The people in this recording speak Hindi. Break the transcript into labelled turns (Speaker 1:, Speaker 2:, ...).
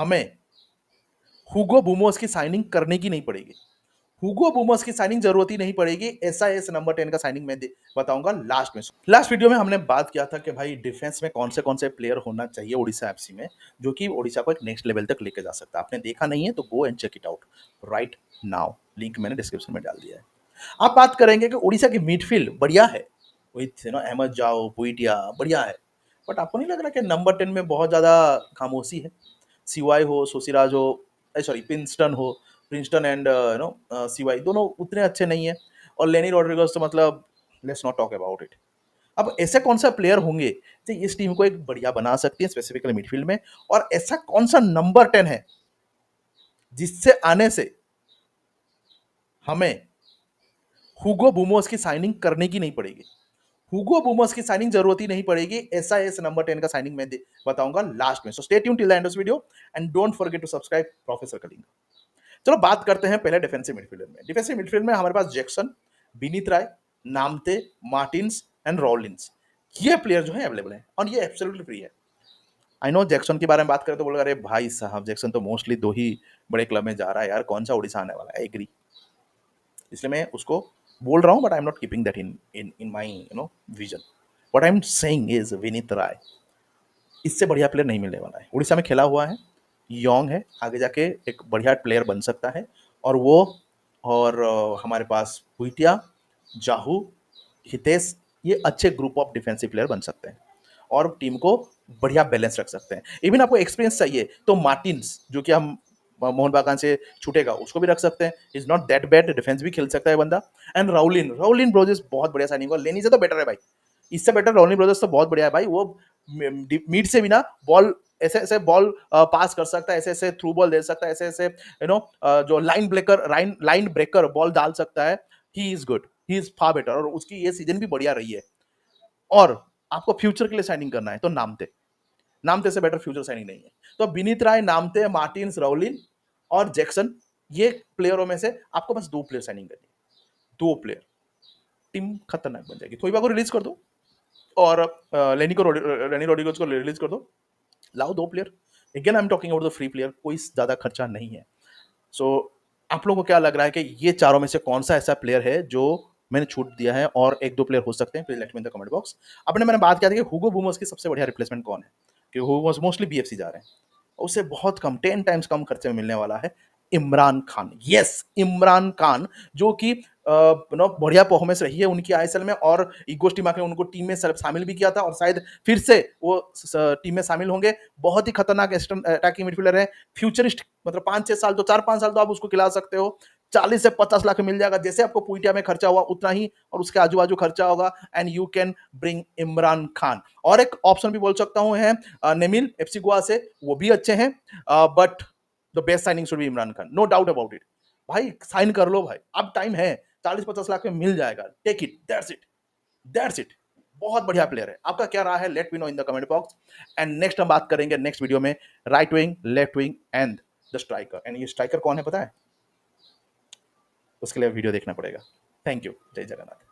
Speaker 1: हमें हुगो बुमोस की साइनिंग करने की नहीं पड़ेगी हुगो बुमोस की साइनिंग जरूरत ही नहीं पड़ेगी ऐसा एस नंबर टेन का साइनिंग मैं बताऊंगा लास्ट में लास्ट वीडियो में हमने बात किया था कि भाई डिफेंस में कौन से कौन से प्लेयर होना चाहिए ओडिशा एफ में जो कि ओडिशा को एक नेक्स्ट लेवल तक लेके जा सकता है आपने देखा नहीं है तो go and check it out right now link मैंने डिस्क्रिप्शन में डाल दिया है आप बात करेंगे कि उड़ीसा की मिडफील्ड बढ़िया है विथ यू नो अहमद जाओ पुइटिया बढ़िया है बट आपको नहीं लग रहा कि नंबर टेन में बहुत ज़्यादा खामोशी है सीवाई हो सोसीराज हो सॉरी eh, प्रिंसटन हो Princeton and you know C Y दोनों उतने अच्छे नहीं है और लेनी रॉड्रिगस तो मतलब let's not talk about it अब ऐसे कौन सा प्लेयर होंगे जो इस टीम को एक बढ़िया बना सकती है स्पेसिफिकली मिडफील्ड में और ऐसा कौन सा नंबर टेन है जिससे आने से हमें हुगो बुमोस की साइनिंग करने की नहीं पड़ेगी हुगो बुमस की साइनिंग जरूरत ही नहीं पड़ेगी ऐसा एस नंबर टेन का साइनिंग मैं बताऊंगा लास्ट में so stay tune till end video and don't forget to subscribe professor कलिंग चलो बात करते हैं पहले डिफेंसिव मिडफील्डर में डिफेंसिव मिडफील्ड में हमारे पास जैक्सन विनीत राय नामते मार्टिन्स एंड रॉलिन्स ये प्लेयर जो है अवेलेबल है और ये एब्सोल्युटली फ्री है आई नो जैक्सन के बारे में बात करें तो बोल अरे भाई साहब जैक्सन तो मोस्टली दो ही बड़े क्लब में जा रहा है यार कौन सा उड़ीसा आने वाला है एग्री इसलिए मैं उसको बोल रहा हूँ but I am not keeping that in in in my you know vision what I am saying is Vinit Rai इससे बढ़िया प्लेयर नहीं मिलने वाला है उड़ीसा में खेला हुआ है यौंग है आगे जाके एक बढ़िया प्लेयर बन सकता है और वो और uh, हमारे पास हुईटिया जाहू हितेश ये अच्छे ग्रुप ऑफ डिफेंसिव प्लेयर बन सकते हैं और टीम को बढ़िया बैलेंस रख सकते हैं इवन आपको एक्सपीरियंस चाहिए तो मार्टिन जो कि हम मोहन बागान से छूटेगा उसको भी रख सकते हैं is not that bad defence भी खेल सकता है बंदा एंड राउलिन राउलिन ब्रोजेस बहुत बढ़िया साइनिंग है लेनी से तो बेटर है भाई इससे बेटर राउलिन ब्रोजेस तो बहुत बढ़िया है भाई वो मीट से भी ना बॉल ऐसे ऐसे बॉल पास कर सकता है ऐसे ऐसे थ्रू बॉल दे सकता है ऐसे ऐसे यू नो जो line breaker line line breaker ball डाल सकता है he is good he is far better और उसकी ये सीजन भी बढ़िया रही है और आपको फ्यूचर के लिए साइनिंग करना है तो नामते नामते से बेटर फ्यूचर साइनिंग नहीं है तो विनीत राय नामते मार्टिन राउलिन और जैक्सन ये प्लेयरों में से आपको बस दो प्लेयर साइनिंग करनी दो प्लेयर टीम खतरनाक बन जाएगी थोईबा को रिलीज कर दो और लेनी को लेनी रोड्रिगोज को रिलीज कर दो लाओ दो player again I am talking about the free player कोई ज़्यादा खर्चा नहीं है सो so, आप लोगों को क्या लग रहा है कि ये चारों में से कौन सा ऐसा प्लेयर है जो मैंने छूट दिया है और एक दो प्लेयर हो सकते हैं please let me the comment box अपने मैंने बात किया था कि हुगो बूमर्स की सबसे बढ़िया रिप्लेसमेंट कौन है कि बूमर्स मोस्टली बी जा रहे हैं उसे बहुत कम टेन टाइम्स कम खर्चे में मिलने वाला है इमरान खान यस इमरान खान जो कि नो बढ़िया परफॉर्मेंस रही है उनकी आईएसएल में और इगो स्टीमा के उनको टीम में शामिल भी किया था और शायद फिर से वो टीम में शामिल होंगे बहुत ही खतरनाक अटैकिंग मिडफील्डर है फ्यूचरिस्ट मतलब पाँच छः साल तो चार पाँच साल तो आप उसको खिला सकते हो चालीस से पचास लाख मिल जाएगा जैसे आपको पुइटिया में खर्चा हुआ उतना ही और उसके आजू बाजू खर्चा होगा and you can bring Imran Khan और एक ऑप्शन भी बोल सकता हूँ है नेमिल एफसी गोवा से वो भी अच्छे हैं but the best signing should be Imran Khan no doubt about it भाई साइन कर लो भाई अब टाइम है चालीस पचास लाख में मिल जाएगा take it that's it that's it बहुत बढ़िया प्लेयर है आपका क्या रहा है let me know in the comment box and next हम बात करेंगे नेक्स्ट वीडियो में right wing left wing and the striker and ये स्ट्राइकर कौन है पता है उसके लिए वीडियो देखना पड़ेगा थैंक यू जय जगन्नाथ